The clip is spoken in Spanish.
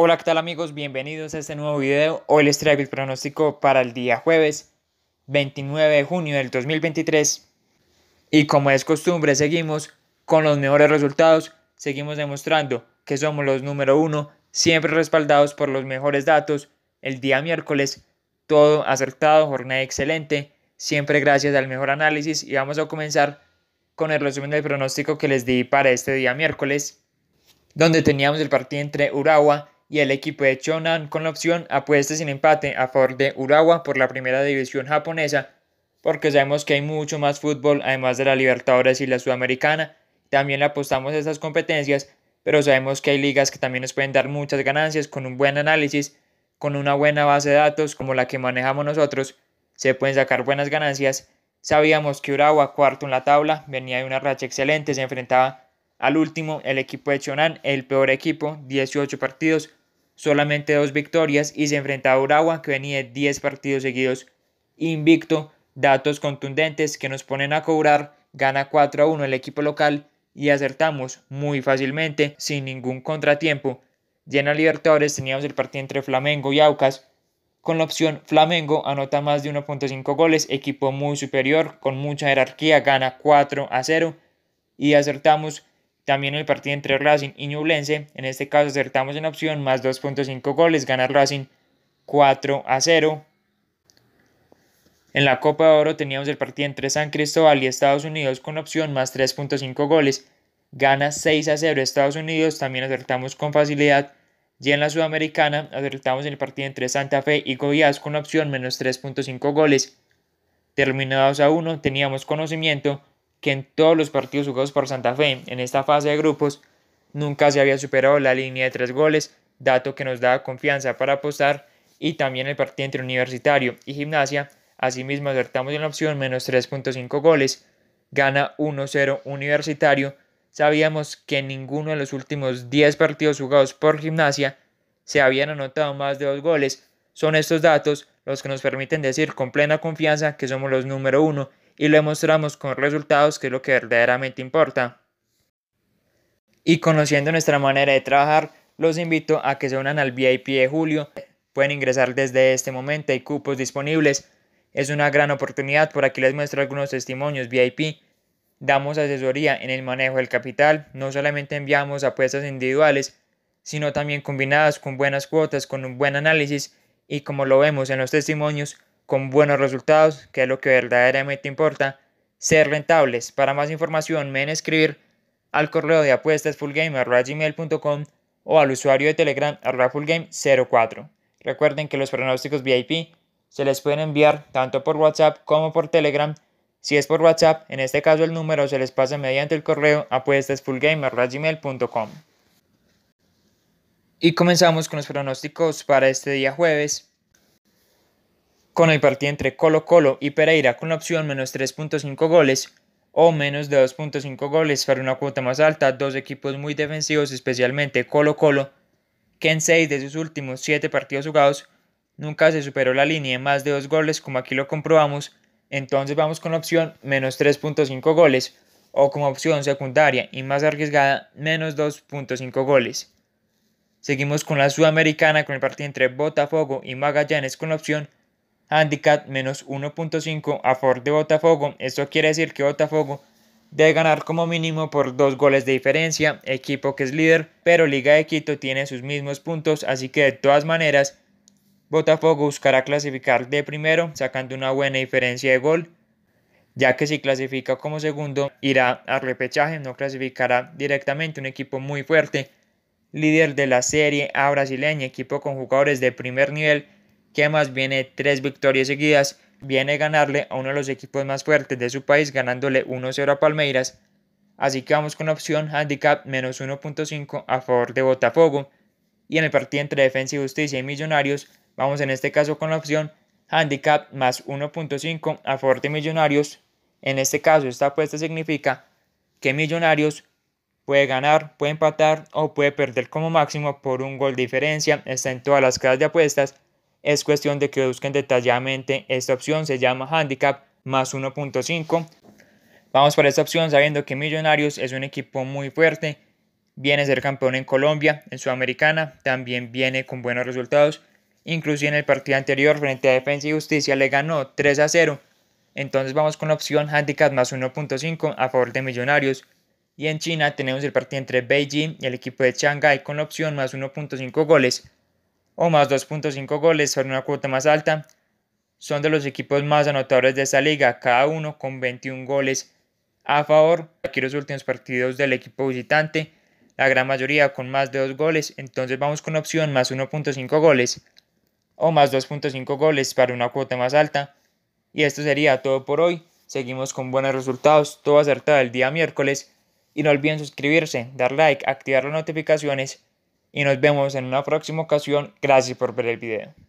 Hola, ¿qué tal amigos? Bienvenidos a este nuevo video. Hoy les traigo el pronóstico para el día jueves 29 de junio del 2023. Y como es costumbre, seguimos con los mejores resultados, seguimos demostrando que somos los número uno, siempre respaldados por los mejores datos. El día miércoles, todo acertado, jornada excelente, siempre gracias al mejor análisis y vamos a comenzar con el resumen del pronóstico que les di para este día miércoles, donde teníamos el partido entre Uragua y el equipo de Chonan con la opción apuesta sin empate a favor de Urawa por la primera división japonesa, porque sabemos que hay mucho más fútbol además de la Libertadores y la Sudamericana. También le apostamos a estas competencias, pero sabemos que hay ligas que también nos pueden dar muchas ganancias con un buen análisis, con una buena base de datos como la que manejamos nosotros, se pueden sacar buenas ganancias. Sabíamos que Urawa, cuarto en la tabla, venía de una racha excelente, se enfrentaba al último, el equipo de Chonan, el peor equipo, 18 partidos, solamente dos victorias y se enfrenta a Urawa que venía 10 partidos seguidos invicto. Datos contundentes que nos ponen a cobrar. Gana 4 a 1 el equipo local y acertamos muy fácilmente sin ningún contratiempo. Llena Libertadores teníamos el partido entre Flamengo y Aucas. Con la opción Flamengo anota más de 1.5 goles, equipo muy superior, con mucha jerarquía, gana 4 a 0 y acertamos también el partido entre Racing y Ñublense, en este caso acertamos en opción más 2.5 goles, gana Racing 4 a 0. En la Copa de Oro teníamos el partido entre San Cristóbal y Estados Unidos con opción más 3.5 goles. Gana 6 a 0 Estados Unidos, también acertamos con facilidad. Y en la Sudamericana acertamos el partido entre Santa Fe y Goiás con opción menos 3.5 goles. Terminados a 1 teníamos conocimiento que en todos los partidos jugados por Santa Fe en esta fase de grupos nunca se había superado la línea de tres goles, dato que nos da confianza para apostar y también el partido entre Universitario y Gimnasia. Asimismo acertamos en la opción menos 3.5 goles, gana 1-0 Universitario. Sabíamos que en ninguno de los últimos 10 partidos jugados por Gimnasia se habían anotado más de dos goles. Son estos datos los que nos permiten decir con plena confianza que somos los número uno y lo demostramos con resultados que es lo que verdaderamente importa. Y conociendo nuestra manera de trabajar, los invito a que se unan al VIP de julio. Pueden ingresar desde este momento, hay cupos disponibles. Es una gran oportunidad, por aquí les muestro algunos testimonios VIP. Damos asesoría en el manejo del capital, no solamente enviamos apuestas individuales, sino también combinadas con buenas cuotas, con un buen análisis y como lo vemos en los testimonios, con buenos resultados, que es lo que verdaderamente importa, ser rentables. Para más información, me escribir al correo de apuestas o al usuario de Telegram fullgame04. Recuerden que los pronósticos VIP se les pueden enviar tanto por WhatsApp como por Telegram. Si es por WhatsApp, en este caso el número se les pasa mediante el correo apuestasfullgamer.gmail.com Y comenzamos con los pronósticos para este día jueves con el partido entre Colo Colo y Pereira con la opción menos 3.5 goles o menos de 2.5 goles para una cuota más alta, dos equipos muy defensivos, especialmente Colo Colo, que en seis de sus últimos siete partidos jugados nunca se superó la línea de más de dos goles como aquí lo comprobamos, entonces vamos con la opción menos 3.5 goles o como opción secundaria y más arriesgada menos 2.5 goles. Seguimos con la Sudamericana con el partido entre Botafogo y Magallanes con la opción handicap menos 1.5 a favor de Botafogo. Esto quiere decir que Botafogo debe ganar como mínimo por dos goles de diferencia, equipo que es líder, pero Liga de Quito tiene sus mismos puntos, así que de todas maneras Botafogo buscará clasificar de primero sacando una buena diferencia de gol, ya que si clasifica como segundo irá a repechaje, no clasificará directamente un equipo muy fuerte, líder de la Serie A brasileña, equipo con jugadores de primer nivel que además viene tres victorias seguidas, viene a ganarle a uno de los equipos más fuertes de su país, ganándole 1-0 a Palmeiras. Así que vamos con la opción handicap menos 1.5 a favor de Botafogo. Y en el partido entre Defensa y Justicia y Millonarios, vamos en este caso con la opción handicap más 1.5 a favor de Millonarios. En este caso, esta apuesta significa que Millonarios puede ganar, puede empatar o puede perder como máximo por un gol de diferencia. Está en todas las casas de apuestas es cuestión de que busquen detalladamente esta opción, se llama handicap más 1.5. Vamos para esta opción sabiendo que Millonarios es un equipo muy fuerte, viene a ser campeón en Colombia, en Sudamericana, también viene con buenos resultados, inclusive en el partido anterior frente a Defensa y Justicia le ganó 3 a 0, entonces vamos con la opción handicap más 1.5 a favor de Millonarios. Y en China tenemos el partido entre Beijing y el equipo de Shanghai con la opción más 1.5 goles o más 2.5 goles para una cuota más alta, son de los equipos más anotadores de esta liga, cada uno con 21 goles a favor. Aquí los últimos partidos del equipo visitante, la gran mayoría con más de 2 goles, entonces vamos con opción más 1.5 goles o más 2.5 goles para una cuota más alta. Y esto sería todo por hoy. Seguimos con buenos resultados, todo acertado el día miércoles. Y no olviden suscribirse, dar like, activar las notificaciones y nos vemos en una próxima ocasión. Gracias por ver el video.